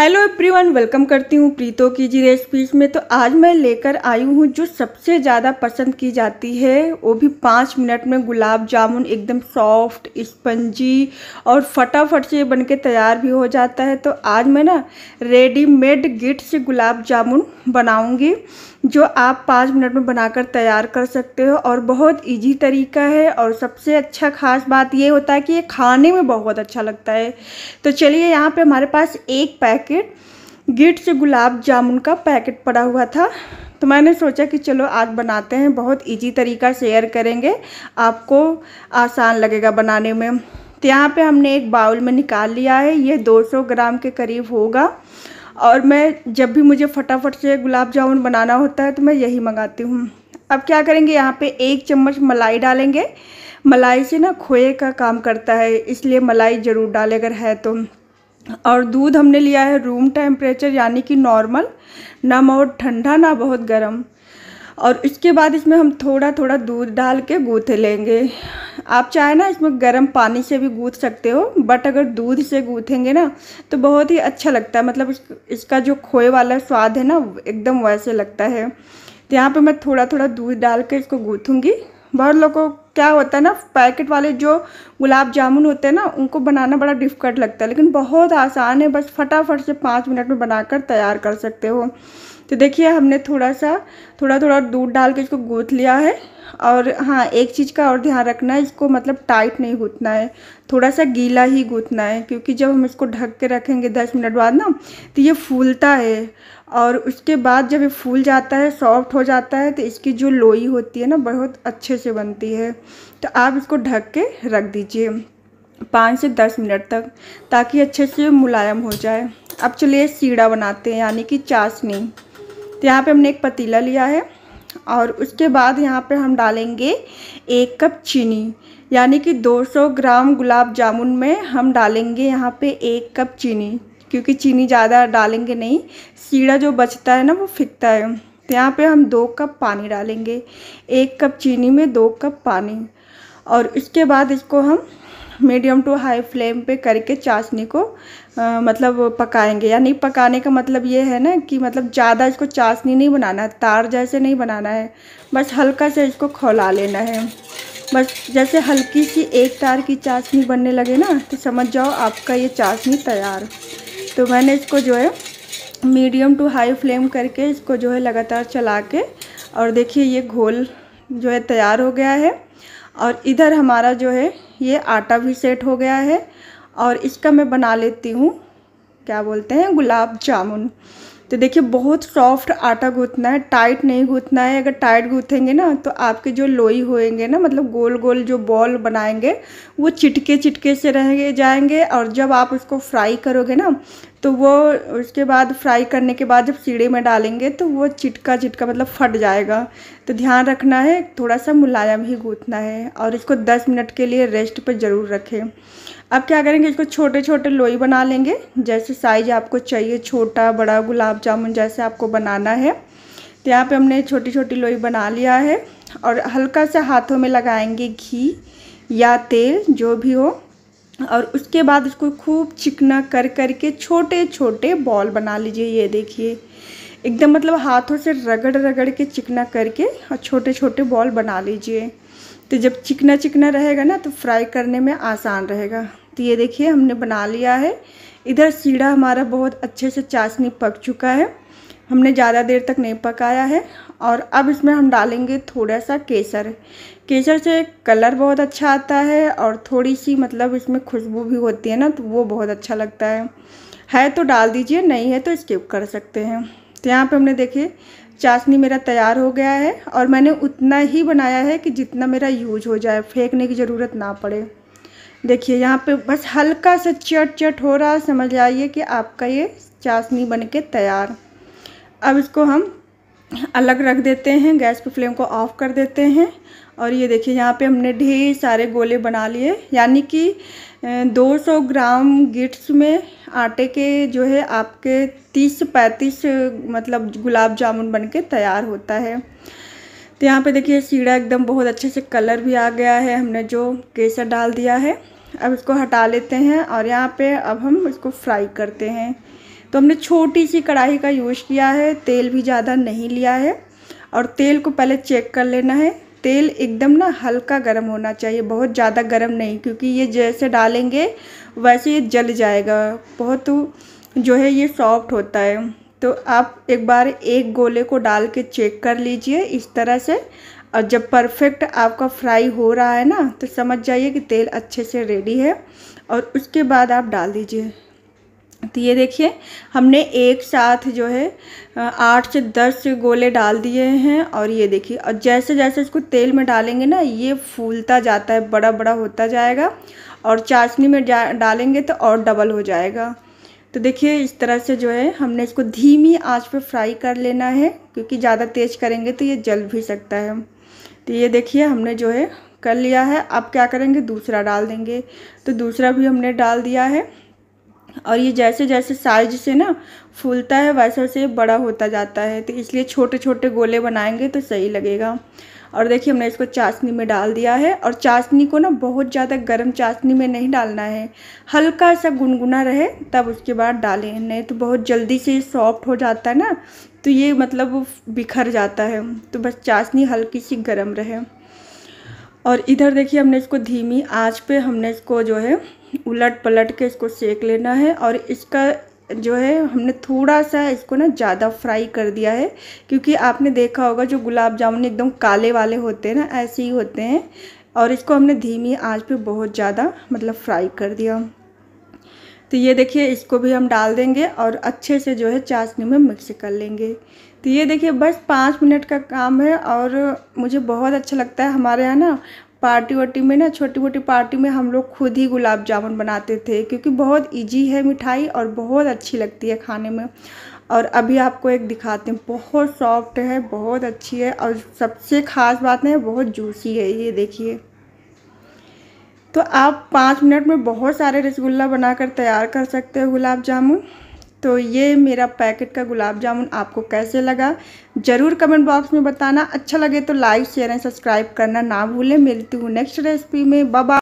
hello everyone welcome करती हूँ प्रीतो की जी रेसिपीज में तो आज मैं लेकर आई हूँ जो सबसे ज़्यादा पसंद की जाती है वो भी पाँच मिनट में गुलाब जामुन एकदम सॉफ्ट स्पंजी और फटाफट से बन के तैयार भी हो जाता है तो आज मैं ना रेडीमेड गिट से गुलाब जामुन बनाऊँगी जो आप पाँच मिनट में बनाकर तैयार कर सकते हो और बहुत ईजी तरीका है और सबसे अच्छा खास बात ये होता है कि ये खाने में बहुत अच्छा लगता है तो चलिए यहाँ पर हमारे पास एक पैक पैकेट गिट से गुलाब जामुन का पैकेट पड़ा हुआ था तो मैंने सोचा कि चलो आज बनाते हैं बहुत इजी तरीका शेयर करेंगे आपको आसान लगेगा बनाने में तो यहाँ पे हमने एक बाउल में निकाल लिया है ये 200 ग्राम के करीब होगा और मैं जब भी मुझे फटाफट से गुलाब जामुन बनाना होता है तो मैं यही मंगाती हूँ अब क्या करेंगे यहाँ पे एक चम्मच मलाई डालेंगे मलाई से ना खोए का काम करता है इसलिए मलाई ज़रूर डालें अगर है तो और दूध हमने लिया है रूम टेम्परेचर यानी कि नॉर्मल ना बहुत ठंडा ना बहुत गर्म और इसके बाद इसमें हम थोड़ा थोड़ा दूध डाल के गूँथ लेंगे आप चाहे ना इसमें गर्म पानी से भी गूँथ सकते हो बट अगर दूध से गूँथेंगे ना तो बहुत ही अच्छा लगता है मतलब इसका जो खोए वाला स्वाद है ना एकदम वैसे लगता है तो यहाँ पर मैं थोड़ा थोड़ा दूध डाल के इसको गूँथूँगी बहुत लोगों को क्या होता है ना पैकेट वाले जो गुलाब जामुन होते हैं ना उनको बनाना बड़ा डिफ़िकल्ट लगता है लेकिन बहुत आसान है बस फटाफट से पाँच मिनट में बनाकर तैयार कर सकते हो तो देखिए हमने थोड़ा सा थोड़ा थोड़ा दूध डाल के इसको गूँथ लिया है और हाँ एक चीज़ का और ध्यान रखना है इसको मतलब टाइट नहीं गूँथना है थोड़ा सा गीला ही गूँथना है क्योंकि जब हम इसको ढक के रखेंगे दस मिनट बाद ना तो ये फूलता है और उसके बाद जब ये फूल जाता है सॉफ्ट हो जाता है तो इसकी जो लोई होती है ना बहुत अच्छे से बनती है तो आप इसको ढक के रख दीजिए पाँच से दस मिनट तक ताकि अच्छे से मुलायम हो जाए अब चलिए सीढ़ा बनाते हैं यानी कि चाशनी तो यहाँ पे हमने एक पतीला लिया है और उसके बाद यहाँ पर हम डालेंगे एक कप चीनी यानी कि 200 ग्राम गुलाब जामुन में हम डालेंगे यहाँ पे एक कप चीनी क्योंकि चीनी ज़्यादा डालेंगे नहीं सीड़ा जो बचता है ना वो फिकता है तो यहाँ पे हम दो कप पानी डालेंगे एक कप चीनी में दो कप पानी और इसके बाद इसको हम मीडियम टू हाई फ्लेम पे करके चाशनी को आ, मतलब पकाएंगे यानी पकाने का मतलब ये है ना कि मतलब ज़्यादा इसको चाशनी नहीं बनाना है तार जैसे नहीं बनाना है बस हल्का से इसको खौला लेना है बस जैसे हल्की सी एक तार की चाशनी बनने लगे ना तो समझ जाओ आपका ये चाशनी तैयार तो मैंने इसको जो है मीडियम टू हाई फ्लेम करके इसको जो है लगातार चला के और देखिए ये घोल जो है तैयार हो गया है और इधर हमारा जो है ये आटा भी सेट हो गया है और इसका मैं बना लेती हूँ क्या बोलते हैं गुलाब जामुन तो देखिए बहुत सॉफ्ट आटा गूँथना है टाइट नहीं गूँथना है अगर टाइट गूँथेंगे ना तो आपके जो लोई होएंगे ना मतलब गोल गोल जो बॉल बनाएंगे वो चिटके चिटके से रह जाएंगे और जब आप उसको फ्राई करोगे ना तो वो उसके बाद फ्राई करने के बाद जब चीड़े में डालेंगे तो वो चिटका चिटका मतलब फट जाएगा तो ध्यान रखना है थोड़ा सा मुलायम ही गूँथना है और इसको 10 मिनट के लिए रेस्ट पर ज़रूर रखें अब क्या करेंगे इसको छोटे छोटे लोई बना लेंगे जैसे साइज आपको चाहिए छोटा बड़ा गुलाब जामुन जैसे आपको बनाना है तो यहाँ पे हमने छोटी छोटी लोई बना लिया है और हल्का सा हाथों में लगाएंगे घी या तेल जो भी हो और उसके बाद उसको खूब चिकना कर कर के छोटे छोटे बॉल बना लीजिए ये देखिए एकदम मतलब हाथों से रगड़ रगड़ के चिकना करके और छोटे छोटे बॉल बना लीजिए तो जब चिकना चिकना रहेगा ना तो फ्राई करने में आसान रहेगा तो ये देखिए हमने बना लिया है इधर सीढ़ा हमारा बहुत अच्छे से चाशनी पक चुका है हमने ज़्यादा देर तक नहीं पकाया है और अब इसमें हम डालेंगे थोड़ा सा केसर केसर से कलर बहुत अच्छा आता है और थोड़ी सी मतलब इसमें खुशबू भी होती है ना तो वो बहुत अच्छा लगता है है तो डाल दीजिए नहीं है तो स्किप कर सकते हैं तो यहाँ पे हमने देखे चाशनी मेरा तैयार हो गया है और मैंने उतना ही बनाया है कि जितना मेरा यूज हो जाए फेंकने की ज़रूरत ना पड़े देखिए यहाँ पे बस हल्का सा चट चट हो रहा समझ आइए कि आपका ये चाशनी बन के तैयार अब इसको हम अलग रख देते हैं गैस पे फ्लेम को ऑफ़ कर देते हैं और ये देखिए यहाँ पे हमने ढेर सारे गोले बना लिए यानी कि 200 ग्राम गिट्स में आटे के जो है आपके 30 से 35 मतलब गुलाब जामुन बन के तैयार होता है तो यहाँ पे देखिए सीढ़ा एकदम बहुत अच्छे से कलर भी आ गया है हमने जो केसर डाल दिया है अब इसको हटा लेते हैं और यहाँ पे अब हम इसको फ्राई करते हैं तो हमने छोटी सी कढ़ाई का यूज़ किया है तेल भी ज़्यादा नहीं लिया है और तेल को पहले चेक कर लेना है तेल एकदम ना हल्का गर्म होना चाहिए बहुत ज़्यादा गर्म नहीं क्योंकि ये जैसे डालेंगे वैसे ये जल जाएगा बहुत जो है ये सॉफ्ट होता है तो आप एक बार एक गोले को डाल के चेक कर लीजिए इस तरह से और जब परफेक्ट आपका फ्राई हो रहा है ना तो समझ जाइए कि तेल अच्छे से रेडी है और उसके बाद आप डाल दीजिए तो ये देखिए हमने एक साथ जो है आठ से दस गोले डाल दिए हैं और ये देखिए और जैसे जैसे इसको तेल में डालेंगे ना ये फूलता जाता है बड़ा बड़ा होता जाएगा और चाशनी में डालेंगे तो और डबल हो जाएगा तो देखिए इस तरह से जो है हमने इसको धीमी आंच पर फ्राई कर लेना है क्योंकि ज़्यादा तेज़ करेंगे तो ये जल भी सकता है तो ये देखिए हमने जो है कर लिया है अब क्या करेंगे दूसरा डाल देंगे तो दूसरा भी हमने डाल दिया है और ये जैसे जैसे साइज से ना फूलता है वैसे वैसे बड़ा होता जाता है तो इसलिए छोटे छोटे गोले बनाएंगे तो सही लगेगा और देखिए हमने इसको चाशनी में डाल दिया है और चाशनी को ना बहुत ज़्यादा गर्म चाशनी में नहीं डालना है हल्का सा गुनगुना रहे तब उसके बाद डालें नहीं तो बहुत जल्दी से सॉफ्ट हो जाता है ना तो ये मतलब बिखर जाता है तो बस चाशनी हल्की सी गर्म रहे और इधर देखिए हमने इसको धीमी आँच पे हमने इसको जो है उलट पलट के इसको सेक लेना है और इसका जो है हमने थोड़ा सा इसको ना ज़्यादा फ्राई कर दिया है क्योंकि आपने देखा होगा जो गुलाब जामुन एकदम काले वाले होते हैं ना ऐसे ही होते हैं और इसको हमने धीमी आँच पे बहुत ज़्यादा मतलब फ्राई कर दिया तो ये देखिए इसको भी हम डाल देंगे और अच्छे से जो है चाशनी में मिक्स कर लेंगे तो ये देखिए बस पाँच मिनट का काम है और मुझे बहुत अच्छा लगता है हमारे यहाँ ना पार्टी वार्टी में ना छोटी मोटी पार्टी में हम लोग खुद ही गुलाब जामुन बनाते थे क्योंकि बहुत इजी है मिठाई और बहुत अच्छी लगती है खाने में और अभी आपको एक दिखाते हैं बहुत सॉफ्ट है बहुत अच्छी है और सबसे ख़ास बात है बहुत जूसी है ये देखिए तो आप पाँच मिनट में बहुत सारे रसगुल्ला बनाकर तैयार कर सकते हो गुलाब जामुन तो ये मेरा पैकेट का गुलाब जामुन आपको कैसे लगा ज़रूर कमेंट बॉक्स में बताना अच्छा लगे तो लाइक शेयर एंड सब्सक्राइब करना ना भूलें मिलती हूँ नेक्स्ट रेसिपी में बाबा